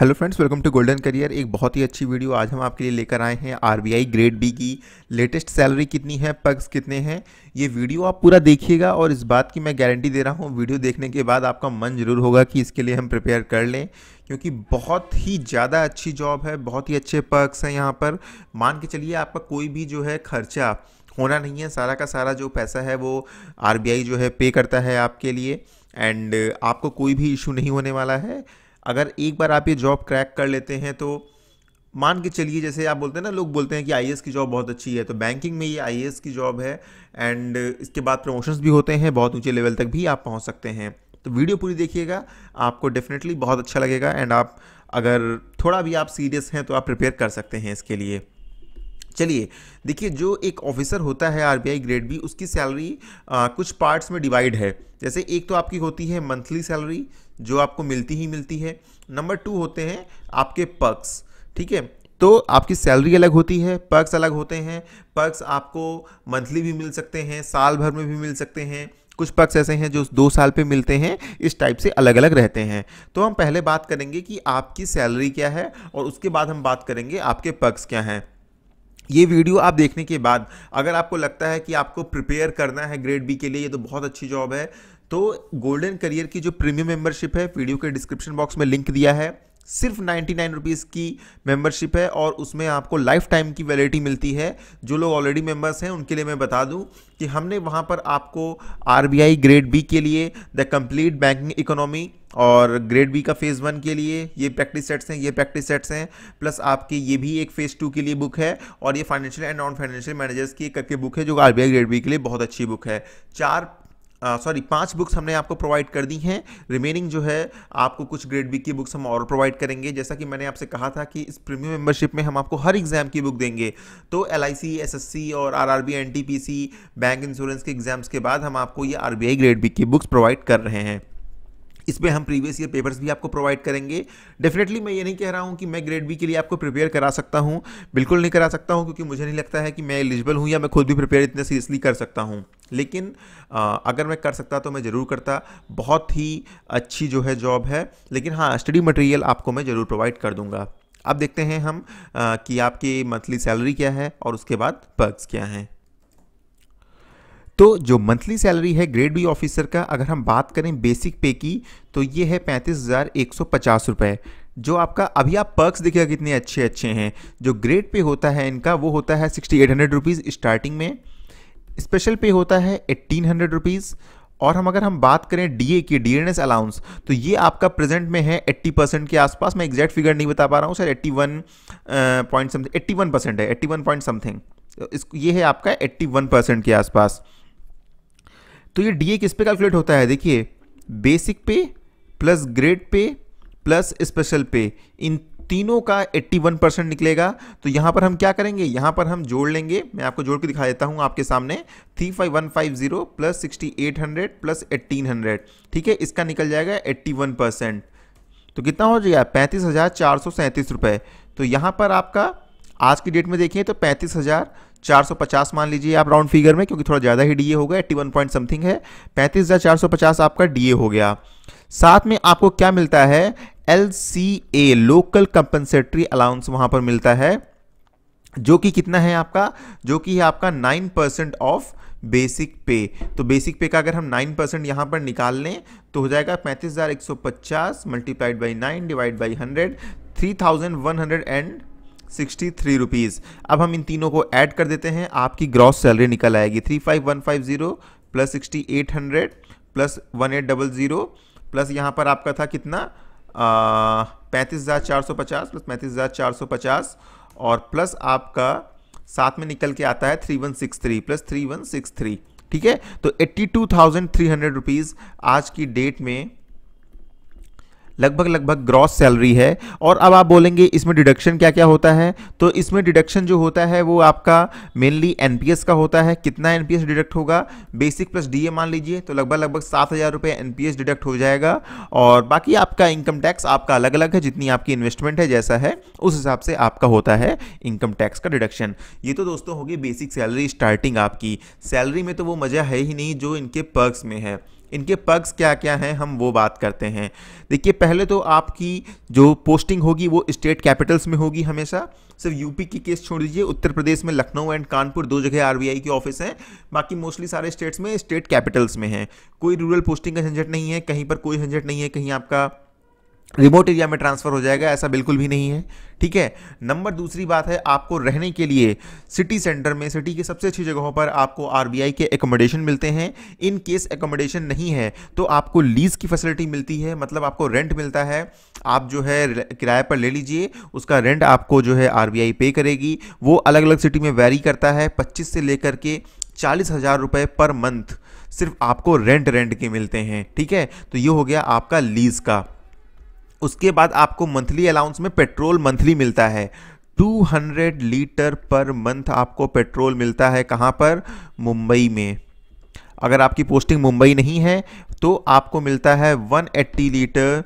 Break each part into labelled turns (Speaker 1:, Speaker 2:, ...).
Speaker 1: hello friends welcome to Golden Career एक बहुत ही अच्छी वीडियो आज हम आपके लिए लेकर आए हैं आरबीआई ग्रेड बी की लेटेस्ट सैलरी कितनी है पग्स कितने हैं ये वीडियो आप पूरा देखिएगा और इस बात की मैं गारंटी दे रहा हूँ वीडियो देखने के बाद आपका मन जरूर होगा कि इसके लिए हम प्रिपेयर कर लें क्योंकि बहुत ही ज़्यादा अच्छी जॉब है बहुत ही अच्छे पर्क्स हैं यहाँ पर मान के चलिए आपका कोई भी जो है खर्चा होना नहीं है सारा का सारा जो पैसा है वो आर जो है पे करता है आपके लिए एंड आपको कोई भी इशू नहीं होने वाला है अगर एक बार आप ये जॉब क्रैक कर लेते हैं तो मान के चलिए जैसे आप बोलते हैं ना लोग बोलते हैं कि आई की जॉब बहुत अच्छी है तो बैंकिंग में ये आई की जॉब है एंड इसके बाद प्रमोशंस भी होते हैं बहुत ऊंचे लेवल तक भी आप पहुंच सकते हैं तो वीडियो पूरी देखिएगा आपको डेफिनेटली बहुत अच्छा लगेगा एंड आप अगर थोड़ा भी आप सीरियस हैं तो आप प्रिपेयर कर सकते हैं इसके लिए चलिए देखिए जो एक ऑफिसर होता है आरबीआई ग्रेड बी उसकी सैलरी कुछ पार्ट्स में डिवाइड है जैसे एक तो आपकी होती है मंथली सैलरी जो आपको मिलती ही मिलती है नंबर टू होते हैं आपके पक्स ठीक है तो आपकी सैलरी अलग होती है पर्क्स अलग होते हैं पर्क्स आपको मंथली भी मिल सकते हैं साल भर में भी मिल सकते हैं कुछ पक्स ऐसे हैं जो दो साल पे मिलते हैं इस टाइप से अलग अलग रहते हैं तो हम पहले बात करेंगे कि आपकी सैलरी क्या है और उसके बाद हम बात करेंगे आपके पक्ष क्या हैं ये वीडियो आप देखने के बाद अगर आपको लगता है कि आपको प्रिपेयर करना है ग्रेड बी के लिए ये तो बहुत अच्छी जॉब है तो गोल्डन करियर की जो प्रीमियम मेंबरशिप है वीडियो के डिस्क्रिप्शन बॉक्स में लिंक दिया है सिर्फ नाइन्टी नाइन रुपीज़ की मेंबरशिप है और उसमें आपको लाइफ टाइम की वैलिडिटी मिलती है जो लोग ऑलरेडी मेंबर्स हैं उनके लिए मैं बता दूं कि हमने वहां पर आपको आर ग्रेड बी के लिए द कंप्लीट बैंकिंग इकोनॉमी और ग्रेड बी का फेज़ वन के लिए ये प्रैक्टिस सेट्स हैं ये प्रैक्टिस सेट्स हैं प्लस आपके ये भी एक फ़ेज़ टू के लिए बुक है और ये financial and non financial managers की करके बुक है जो आर ग्रेड बी के लिए बहुत अच्छी बुक है चार सॉरी पांच बुक्स हमने आपको प्रोवाइड कर दी हैं रिमेनिंग जो है आपको कुछ ग्रेड बी की बुक्स हम और प्रोवाइड करेंगे जैसा कि मैंने आपसे कहा था कि इस प्रीमियम मेंबरशिप में हम आपको हर एग्ज़ाम की बुक देंगे तो एल आई और आर आर बैंक इंश्योरेंस के एग्ज़ाम्स के बाद हम आपको ये आर ग्रेड बी की बुक्स प्रोवाइड कर रहे हैं इसमें हम प्रीवियस ईयर पेपर्स भी आपको प्रोवाइड करेंगे डेफिनेटली मैं ये नहीं कह रहा हूँ कि मैं ग्रेड बी के लिए आपको प्रिपेयर करा सकता हूँ बिल्कुल नहीं करा सकता हूँ क्योंकि मुझे नहीं लगता है कि मैं एलिजिबल हूँ या मैं खुद भी प्रिपेयर इतने सीरियसली कर सकता हूँ लेकिन आ, अगर मैं कर सकता तो मैं ज़रूर करता बहुत ही अच्छी जो है जॉब है लेकिन हाँ स्टडी मटेरियल आपको मैं ज़रूर प्रोवाइड कर दूँगा अब देखते हैं हम आ, कि आपकी मंथली सैलरी क्या है और उसके बाद पर्क्स क्या हैं तो जो मंथली सैलरी है ग्रेड बी ऑफिसर का अगर हम बात करें बेसिक पे की तो ये है पैंतीस हज़ार एक सौ पचास रुपये जो आपका अभी आप पर्क्स देखिएगा कितने अच्छे अच्छे हैं जो ग्रेड पे होता है इनका वो होता है sixty eight hundred rupees starting में स्पेशल पे होता है एट्टीन हंड्रेड रुपीज़ और हम अगर हम बात करें डीए की डी एन एस अलाउंस तो ये आपका प्रेजेंट में है 80 परसेंट के आसपास मैं एग्जैक्ट फिगर नहीं बता पा रहा हूँ sir 81 point something eighty percent है 81 पॉइंट समथिंग इस इसको ये है आपका 81 परसेंट के आसपास तो ये डी ए किस पे कैलकुलेट होता है देखिए basic pay plus grade pay plus special pay इन तीनों का 81 परसेंट निकलेगा तो यहाँ पर हम क्या करेंगे यहाँ पर हम जोड़ लेंगे मैं आपको जोड़ के दिखा देता हूँ आपके सामने three five one five zero plus sixty eight hundred plus eighteen hundred ठीक है इसका निकल जाएगा एट्टी वन परसेंट तो कितना हो जाएगा पैंतीस हज़ार चार सौ सैंतीस रुपये तो यहाँ पर आपका आज की डेट में देखिए तो पैंतीस हज़ार चार सौ पचास मान लीजिए आप राउंड फिगर में क्योंकि थोड़ा ज़्यादा ही डीए गया एट्टी वन पॉइंट समथिंग है पैंतीस हज़ार चार सौ पचास आपका डीए हो गया साथ में आपको क्या मिलता है L C A local compensatory allowance वहाँ पर मिलता है जो कि कितना है आपका जो कि है आपका नाइन परसेंट ऑफ बेसिक पे तो बेसिक पे का अगर हम नाइन परसेंट यहाँ पर निकाल लें तो हो जाएगा पैंतीस हज़ार एक सौ पचास multiplied by nine divided by hundred three thousand one hundred and sixty three rupees अब हम इन तीनों को ऐड कर देते हैं आपकी ग्रॉस सैलरी निकल आएगी three five one five zero plus sixty eight hundred plus one eight double zero plus यहाँ पर आपका था कितना पैंतीस हज़ार चार सौ पचास प्लस पैंतीस हज़ार चार सौ पचास और प्लस आपका साथ में निकल के आता है three one six three plus three one six three ठीक है तो eighty two thousand three hundred rupees आज की डेट में लगभग लगभग ग्रॉस सैलरी है और अब आप बोलेंगे इसमें डिडक्शन क्या क्या होता है तो इसमें डिडक्शन जो होता है वो आपका मेनली एनपीएस का होता है कितना एनपीएस डिडक्ट होगा बेसिक प्लस डीए मान लीजिए तो लगभग लगभग सात हज़ार रुपये एन डिडक्ट हो जाएगा और बाकी आपका इनकम टैक्स आपका अलग अलग है जितनी आपकी इन्वेस्टमेंट है जैसा है उस हिसाब से आपका होता है इनकम टैक्स का डिडक्शन ये तो दोस्तों होगी बेसिक सैलरी स्टार्टिंग आपकी सैलरी में तो वो मज़ा है ही नहीं जो इनके पर्कस में है इनके पग्स क्या क्या हैं हम वो बात करते हैं देखिए पहले तो आपकी जो पोस्टिंग होगी वो स्टेट कैपिटल्स में होगी हमेशा सिर्फ यूपी की केस छोड़ दीजिए उत्तर प्रदेश में लखनऊ एंड कानपुर दो जगह आरबीआई के ऑफिस हैं बाकी मोस्टली सारे स्टेट्स में स्टेट कैपिटल्स में हैं कोई रूरल पोस्टिंग का झंझट नहीं है कहीं पर कोई झंझट नहीं है कहीं आपका रिमोट एरिया में ट्रांसफ़र हो जाएगा ऐसा बिल्कुल भी नहीं है ठीक है नंबर दूसरी बात है आपको रहने के लिए सिटी सेंटर में सिटी के सबसे अच्छी जगहों पर आपको आरबीआई के एकोमोडेशन मिलते हैं इन केस एकोमोडेशन नहीं है तो आपको लीज़ की फैसिलिटी मिलती है मतलब आपको रेंट मिलता है आप जो है किराए पर ले लीजिए उसका रेंट आपको जो है आर पे करेगी वो अलग अलग सिटी में वेरी करता है पच्चीस से लेकर के चालीस हज़ार रुपये पर मंथ सिर्फ आपको रेंट रेंट के मिलते हैं ठीक है तो ये हो गया आपका लीज़ का उसके बाद आपको मंथली अलाउंस में पेट्रोल मंथली मिलता है 200 लीटर पर मंथ आपको पेट्रोल मिलता है कहाँ पर मुंबई में अगर आपकी पोस्टिंग मुंबई नहीं है तो आपको मिलता है 180 लीटर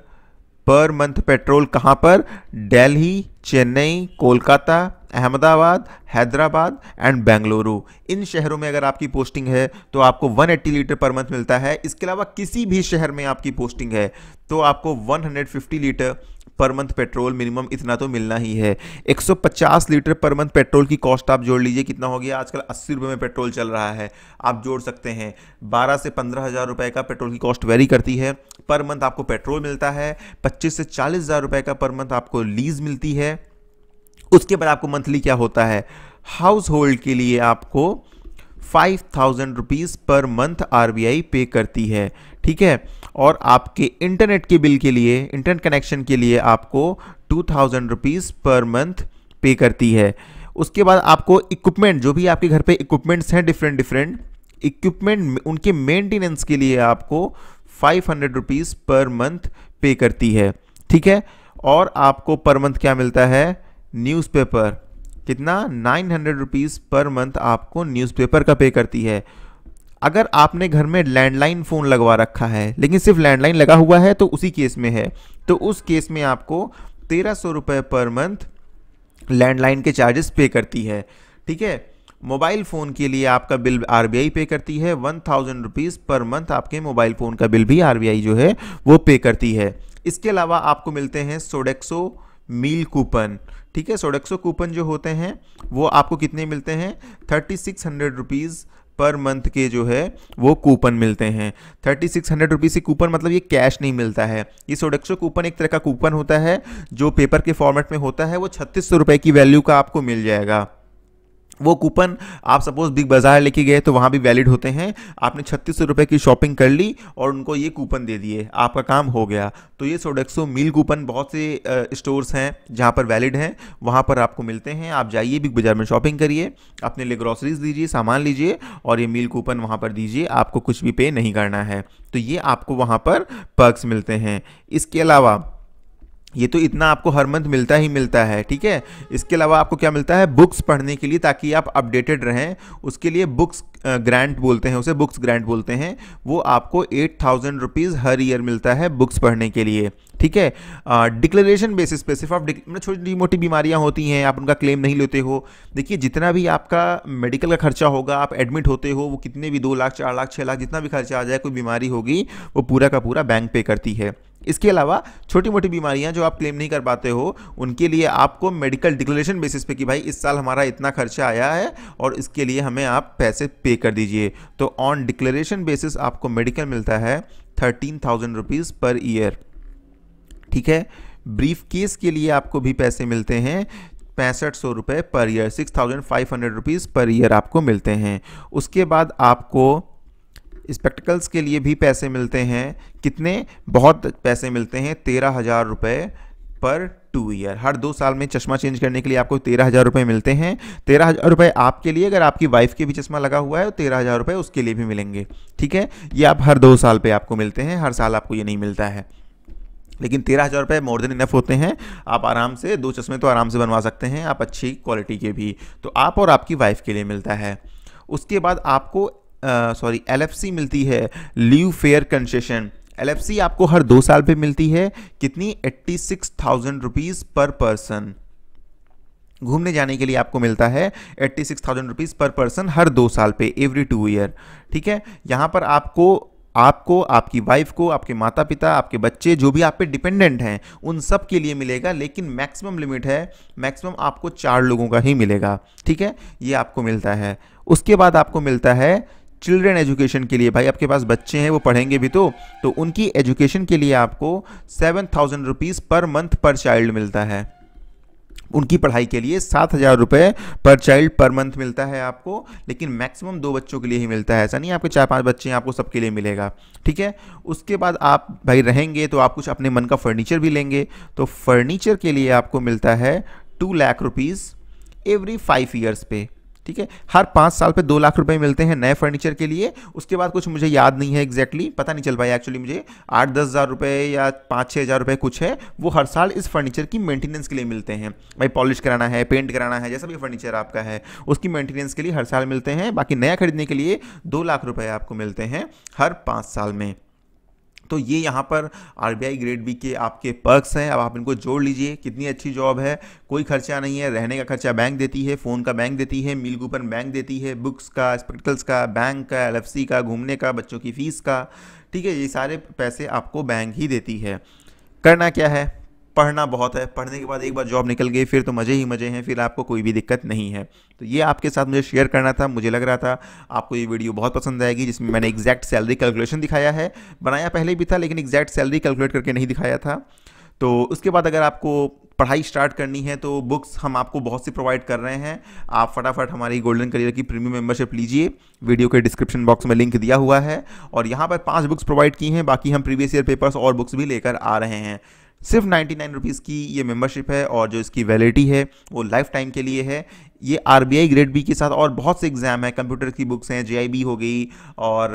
Speaker 1: पर मंथ पेट्रोल कहाँ पर दिल्ली चेन्नई कोलकाता अहमदाबाद हैदराबाद एंड बेंगलुरु इन शहरों में अगर आपकी पोस्टिंग है तो आपको 180 लीटर पर मंथ मिलता है इसके अलावा किसी भी शहर में आपकी पोस्टिंग है तो आपको 150 litre per month petrol minimum इतना तो मिलना ही है 150 लीटर पर मंथ पेट्रोल की कॉस्ट आप जोड़ लीजिए कितना हो गया आजकल अस्सी रुपये में पेट्रोल चल रहा है आप जोड़ सकते हैं बारह से पंद्रह हज़ार रुपये का पेट्रोल की कॉस्ट वेरी करती है पर मंथ आपको पेट्रोल मिलता है पच्चीस से चालीस हज़ार रुपये का पर मंथ आपको लीज मिलती है उसके बाद आपको मंथली क्या होता है हाउस होल्ड के लिए आपको five thousand rupees per month आर पे करती है ठीक है और आपके इंटरनेट के बिल के लिए इंटरनेट कनेक्शन के लिए आपको two thousand rupees per month pay करती है उसके बाद आपको इक्विपमेंट जो भी आपके घर पे इक्विपमेंट्स हैं डिफरेंट डिफरेंट इक्विपमेंट उनके मेंटेनेंस के लिए आपको five hundred rupees per month pay करती है ठीक है और आपको पर मंथ क्या मिलता है न्यूज़पेपर कितना nine hundred rupees per month आपको न्यूज़पेपर का पे करती है अगर आपने घर में लैंडलाइन फ़ोन लगवा रखा है लेकिन सिर्फ लैंडलाइन लगा हुआ है तो उसी केस में है तो उस केस में आपको तेरह सौ रुपये पर मंथ लैंडलाइन के चार्जेस पे करती है ठीक है मोबाइल फ़ोन के लिए आपका बिल आर पे करती है one thousand rupees per month आपके मोबाइल फ़ोन का बिल भी आर जो है वो पे करती है इसके अलावा आपको मिलते हैं सोडेक्सो मील कूपन ठीक है सोडेक्सो कूपन जो होते हैं वो आपको कितने मिलते हैं thirty six hundred rupees per month के जो है वो कूपन मिलते हैं थर्टी सिक्स हंड्रेड रुपीज़ से कूपन मतलब ये कैश नहीं मिलता है ये सोडक्सो कूपन एक तरह का कूपन होता है जो पेपर के फॉर्मेट में होता है वो छत्तीस सौ रुपये की वैल्यू का आपको मिल जाएगा वो कूपन आप सपोज बिग बाज़ार लेके गए तो वहाँ भी वैलिड होते हैं आपने छत्तीस सौ रुपये की शॉपिंग कर ली और उनको ये कूपन दे दिए आपका काम हो गया तो ये सोडेक्सो मील कूपन बहुत से स्टोर्स हैं जहाँ पर वैलिड हैं वहाँ पर आपको मिलते हैं आप जाइए बिग बाज़ार में शॉपिंग करिए अपने लिए ग्रॉसरीज दीजिए सामान लीजिए और ये मील कूपन वहाँ पर दीजिए आपको कुछ भी पे नहीं करना है तो ये आपको वहाँ पर पर्क्स मिलते हैं इसके अलावा ये तो इतना आपको हर मंथ मिलता ही मिलता है ठीक है इसके अलावा आपको क्या मिलता है बुक्स पढ़ने के लिए ताकि आप अपडेटेड रहें उसके लिए बुक्स ग्रांट बोलते हैं उसे बुक्स ग्रांट बोलते हैं वो आपको एट थाउजेंड रुपीज़ हर ईयर मिलता है बुक्स पढ़ने के लिए ठीक है डिक्लेरेशन बेसिस पे सिर्फ आप मतलब छोटी मोटी बीमारियां होती हैं आप उनका क्लेम नहीं लेते हो देखिए जितना भी आपका मेडिकल का खर्चा होगा आप एडमिट होते हो वो कितने भी दो लाख चार लाख छः लाख जितना भी खर्चा आ जाए कोई बीमारी होगी वो पूरा का पूरा बैंक पे करती है इसके अलावा छोटी मोटी बीमारियां जो आप क्लेम नहीं कर पाते हो उनके लिए आपको मेडिकल डिक्लेरेशन बेसिस पे कि भाई इस साल हमारा इतना खर्चा आया है और इसके लिए हमें आप पैसे पे कर दीजिए तो ऑन डिक्लेरेशन बेसिस आपको मेडिकल मिलता है thirteen thousand rupees per year ठीक है ब्रीफ केस के लिए आपको भी पैसे मिलते हैं पैंसठ सौ रुपये per year six thousand five hundred rupees per year आपको मिलते हैं उसके बाद आपको स्पेक्टिकल्स के लिए भी पैसे मिलते हैं कितने बहुत पैसे मिलते हैं तेरह हज़ार रुपये पर टू ईयर हर दो साल में चश्मा चेंज करने के लिए आपको तेरह हज़ार रुपये मिलते हैं तेरह हज़ार रुपये आपके लिए अगर आपकी वाइफ के भी चश्मा लगा हुआ है तो तेरह हज़ार रुपये उसके लिए भी मिलेंगे ठीक है ये आप हर दो साल पे आपको मिलते हैं हर साल आपको ये नहीं मिलता है लेकिन तेरह हज़ार रुपये मोर देन इनफ होते हैं आप आराम से दो चश्मे तो आराम से बनवा सकते हैं आप अच्छी क्वालिटी के भी तो आप और आपकी वाइफ के लिए मिलता है उसके बाद आपको सॉरी एल मिलती है लीव फेयर कंसेशन एल आपको हर दो साल पे मिलती है कितनी eighty six thousand rupees per person घूमने जाने के लिए आपको मिलता है eighty six thousand rupees per person हर दो साल पे एवरी टू ईयर ठीक है यहां पर आपको आपको आपकी वाइफ को आपके माता पिता आपके बच्चे जो भी आप पे डिपेंडेंट हैं उन सब के लिए मिलेगा लेकिन मैक्सिमम लिमिट है मैक्सिमम आपको चार लोगों का ही मिलेगा ठीक है ये आपको मिलता है उसके बाद आपको मिलता है चिल्ड्रेन एजुकेशन के लिए भाई आपके पास बच्चे हैं वो पढ़ेंगे भी तो तो उनकी एजुकेशन के लिए आपको seven thousand rupees per month per child मिलता है उनकी पढ़ाई के लिए सात हज़ार रुपये पर चाइल्ड पर मंथ मिलता है आपको लेकिन मैक्सिमम दो बच्चों के लिए ही मिलता है ऐसा नहीं आपके चार पांच बच्चे हैं आपको सबके लिए मिलेगा ठीक है उसके बाद आप भाई रहेंगे तो आप कुछ अपने मन का फर्नीचर भी लेंगे तो फर्नीचर के लिए आपको मिलता है two lakh rupees every five years पे ठीक है हर पाँच साल पे दो लाख रुपए मिलते हैं नए फर्नीचर के लिए उसके बाद कुछ मुझे याद नहीं है एग्जैक्टली exactly, पता नहीं चल पाया एक्चुअली मुझे आठ दस हज़ार रुपये या पाँच छः हज़ार रुपये कुछ है वो हर साल इस फर्नीचर की मेंटेनेंस के लिए मिलते हैं भाई पॉलिश कराना है पेंट कराना है जैसा भी फर्नीचर आपका है उसकी मेंटेनेंस के लिए हर साल मिलते हैं बाकी नया खरीदने के लिए दो लाख रुपये आपको मिलते हैं हर पाँच साल में तो ये यहाँ पर आर ग्रेड बी के आपके पर्क्स हैं अब आप इनको जोड़ लीजिए कितनी अच्छी जॉब है कोई खर्चा नहीं है रहने का खर्चा बैंक देती है फ़ोन का बैंक देती है मील कूपन बैंक देती है बुक्स का स्पेक्टल्स का बैंक का एल का घूमने का बच्चों की फ़ीस का ठीक है ये सारे पैसे आपको बैंक ही देती है करना क्या है पढ़ना बहुत है पढ़ने के बाद एक बार जॉब निकल गई फिर तो मज़े ही मज़े हैं फिर आपको कोई भी दिक्कत नहीं है तो ये आपके साथ मुझे शेयर करना था मुझे लग रहा था आपको ये वीडियो बहुत पसंद आएगी जिसमें मैंने एग्जैक्ट सैलरी कैलकुलेशन दिखाया है बनाया पहले भी था लेकिन एग्जैक्ट सैलरी कैलकुलेट करके नहीं दिखाया था तो उसके बाद अगर आपको पढ़ाई स्टार्ट करनी है तो बुक्स हम आपको बहुत सी प्रोवाइड कर रहे हैं आप फटाफट हमारी गोल्डन करियर की प्रीमियम मेंबरशिप लीजिए वीडियो के डिस्क्रिप्शन बॉक्स में लिंक दिया हुआ है और यहाँ पर पांच बुक्स प्रोवाइड की हैं बाकी हम प्रीवियस ईयर पेपर्स और बुक्स भी लेकर आ रहे हैं सिर्फ नाइन्टी नाइन रुपीज़ की ये मेम्बरशिप है और जो इसकी वैलिडिटी है वो लाइफ टाइम के लिए है ये आर ग्रेड बी के साथ और बहुत से एग्ज़ाम हैं कंप्यूटर की बुक्स हैं जे हो गई और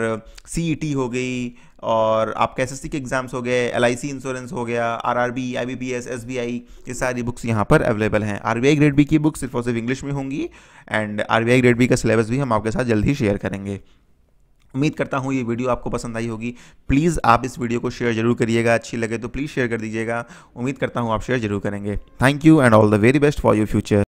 Speaker 1: सी e हो गई और आपके एस के एग्ज़ाम्स हो गए एल इंश्योरेंस हो गया R R B I B B S S B I ये सारी बुक्स यहाँ पर अवेलेबल हैं आर ग्रेड बी की बुक्स सिर्फ और सिर्फ इंग्लिश में होंगी एंड आर ग्रेड बी का सिलेबस भी हम आपके साथ जल्द ही शेयर करेंगे उम्मीद करता हूँ ये वीडियो आपको पसंद आई होगी प्लीज़ आप इस वीडियो को शेयर जरूर करिएगा अच्छी लगे तो प्लीज़ शेयर कर दीजिएगा उम्मीद करता हूँ आप शेयर जरूर करेंगे thank you and all the very best for your future